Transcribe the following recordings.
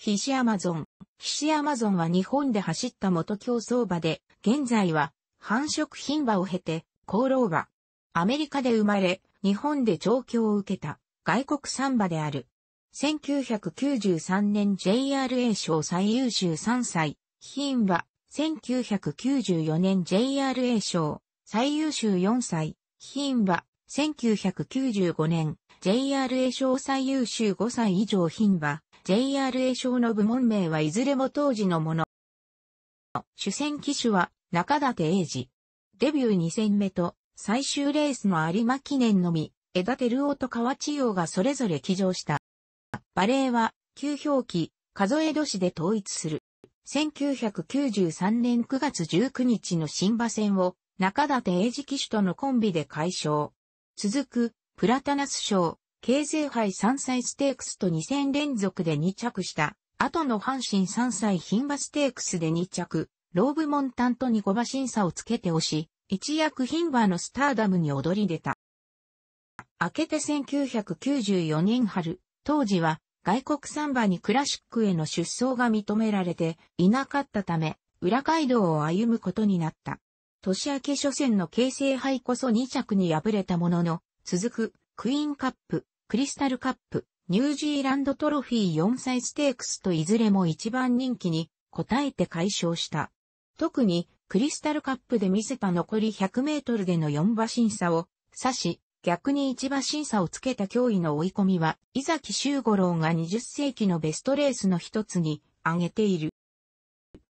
菱アマゾン。菱アマゾンは日本で走った元競走馬で、現在は繁殖品馬を経て、功労馬。アメリカで生まれ、日本で調教を受けた外国産馬である。1993年 JRA 賞最優秀3歳、品馬。1994年 JRA 賞最優秀4歳、品馬。1995年 JRA 賞最優秀5歳以上品馬。JRA 賞の部門名はいずれも当時のもの。主戦機種は中立英二。デビュー2戦目と最終レースの有馬記念のみ、枝照夫と河千代がそれぞれ騎乗した。バレーは、旧表記、数え年で統一する。1993年9月19日の新馬戦を、中立英二騎手とのコンビで解消。続く、プラタナス賞、京成杯3歳ステークスと2戦連続で2着した。後の阪神3歳牝馬ステークスで2着、ローブモンタントに5馬審査をつけて押し、一躍牝馬のスターダムに躍り出た。明けて1994年春、当時は外国産馬にクラシックへの出走が認められていなかったため、裏街道を歩むことになった。年明け初戦の京成杯こそ2着に敗れたものの、続くクイーンカップ、クリスタルカップ、ニュージーランドトロフィー4歳ステークスといずれも一番人気に応えて解消した。特にクリスタルカップで見せた残り100メートルでの4馬審査を指し、逆に1馬審査をつけた脅威の追い込みは、伊崎修五郎が20世紀のベストレースの一つに挙げている。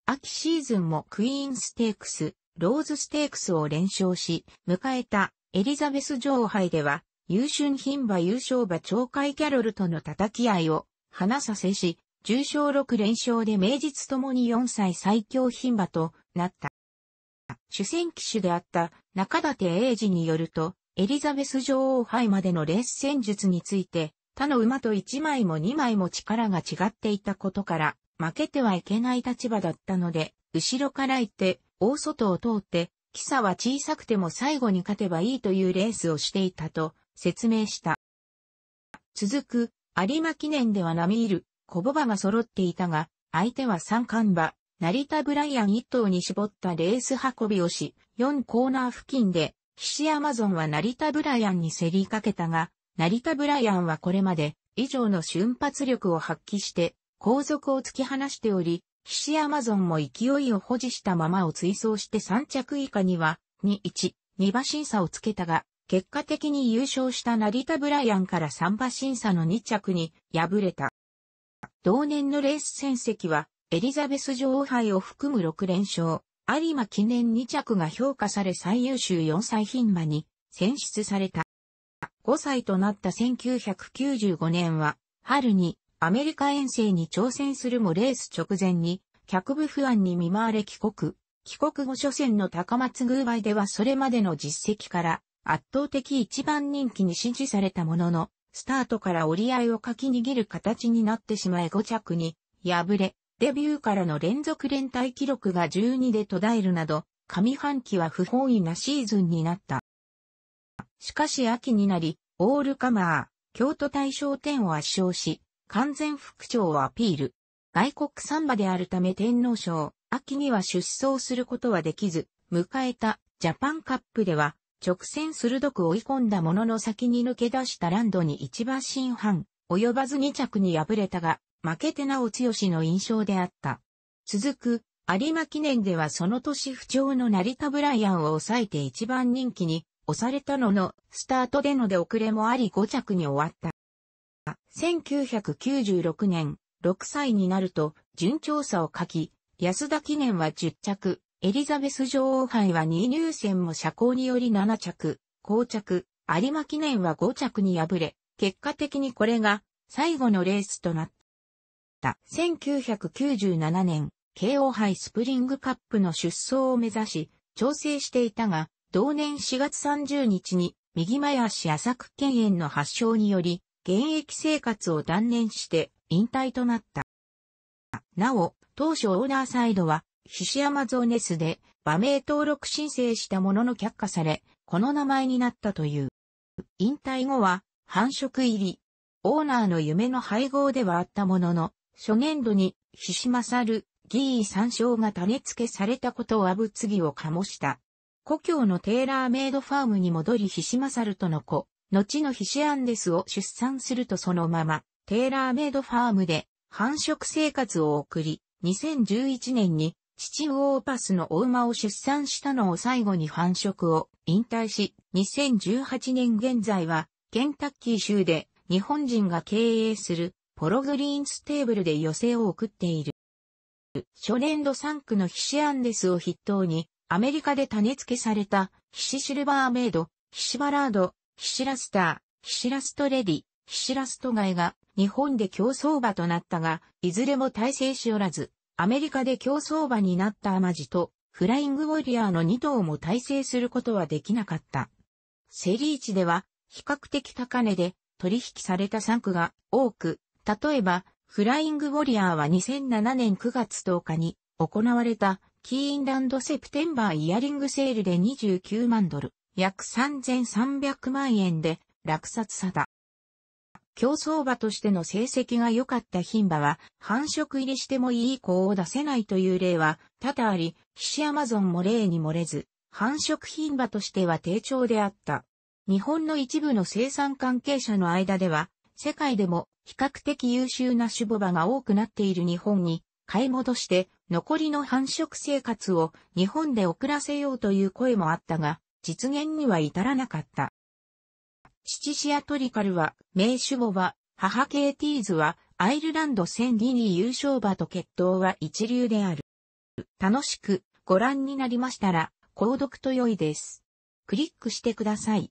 秋シーズンもクイーンステークス、ローズステークスを連勝し、迎えたエリザベス女王杯では、優春牝馬優勝馬鳥海キャロルとの叩き合いを、花させし、重賞6連勝で名実ともに4歳最強牝馬となった。主戦騎手であった中立英二によると、エリザベス女王杯までのレース戦術について、他の馬と1枚も2枚も力が違っていたことから、負けてはいけない立場だったので、後ろから行って、大外を通って、キサは小さくても最後に勝てばいいというレースをしていたと説明した。続く、有馬記念では並いる、小ボ馬が揃っていたが、相手は三冠馬、成田ブライアン一頭に絞ったレース運びをし、四コーナー付近で、岸アマゾンは成田ブライアンに競りかけたが、成田ブライアンはこれまで、以上の瞬発力を発揮して、後続を突き放しており、岸アマゾンも勢いを保持したままを追走して3着以下には、2-1、2馬審査をつけたが、結果的に優勝した成田ブライアンから3馬審査の2着に敗れた。同年のレース戦績は、エリザベス女王杯を含む6連勝、有馬記念2着が評価され最優秀4歳牝馬に選出された。5歳となった1995年は、春にアメリカ遠征に挑戦するもレース直前に、脚部不安に見舞われ帰国。帰国後初戦の高松宮杯ではそれまでの実績から、圧倒的一番人気に支持されたものの、スタートから折り合いをかき握る形になってしまい5着に敗れ、デビューからの連続連帯記録が12で途絶えるなど、上半期は不本意なシーズンになった。しかし秋になり、オールカマー、京都大賞点を圧勝し、完全復調をアピール。外国サンバであるため天皇賞、秋には出走することはできず、迎えたジャパンカップでは、直線鋭く追い込んだものの先に抜け出したランドに一馬身半、及ばず2着に敗れたが、負けてなお強しの印象であった。続く、有馬記念ではその年不調の成田ブライアンを抑えて一番人気に押されたのの、スタートでの出遅れもあり5着に終わった。1996年、6歳になると、順調さを書き、安田記念は10着、エリザベス女王杯は2入選も社交により7着、膠着、有馬記念は5着に敗れ、結果的にこれが最後のレースとなった。1997年、慶応杯スプリングカップの出走を目指し、調整していたが、同年4月30日に右前足浅く県炎の発症により、現役生活を断念して引退となった。なお、当初オーナーサイドは、ヒシアマゾーネスで馬名登録申請したものの却下され、この名前になったという。引退後は繁殖入り。オーナーの夢の配合ではあったものの、初年度に、ヒシマサル、ギー参照が種付けされたことは物議を醸した。故郷のテーラーメイドファームに戻りヒシマサルとの子、後のヒシアンデスを出産するとそのまま、テーラーメイドファームで繁殖生活を送り、2011年に父ウオーパスのお馬を出産したのを最後に繁殖を引退し、2018年現在は、ケンタッキー州で日本人が経営するポログリーンステーブルで寄せを送っている。初年度3区のヒシアンデスを筆頭に、アメリカで種付けされた、ヒシシルバーメイド、ヒシバラード、ヒシラスター、ヒシラストレディ、ヒシラストガイが日本で競争馬となったが、いずれも大成しおらず、アメリカで競走馬になったアマジと、フライングウォリアーの2頭も体制することはできなかった。セリーチでは、比較的高値で取引された産区が多く、例えば、フライングウォリアーは2007年9月10日に行われたキーンランドセプテンバーイヤリングセールで29万ドル、約3300万円で落札さだ。競走馬としての成績が良かった牝馬は、繁殖入りしてもいい子を出せないという例は多々あり、岸アマゾンも例に漏れず、繁殖牝馬としては低調であった。日本の一部の生産関係者の間では、世界でも比較的優秀な種母馬が多くなっている日本に、買い戻して残りの繁殖生活を日本で遅らせようという声もあったが、実現には至らなかった。チシアトリカルは、名手母は、母ケイティーズは、アイルランド戦リリー優勝馬と決闘は一流である。楽しくご覧になりましたら、購読と良いです。クリックしてください。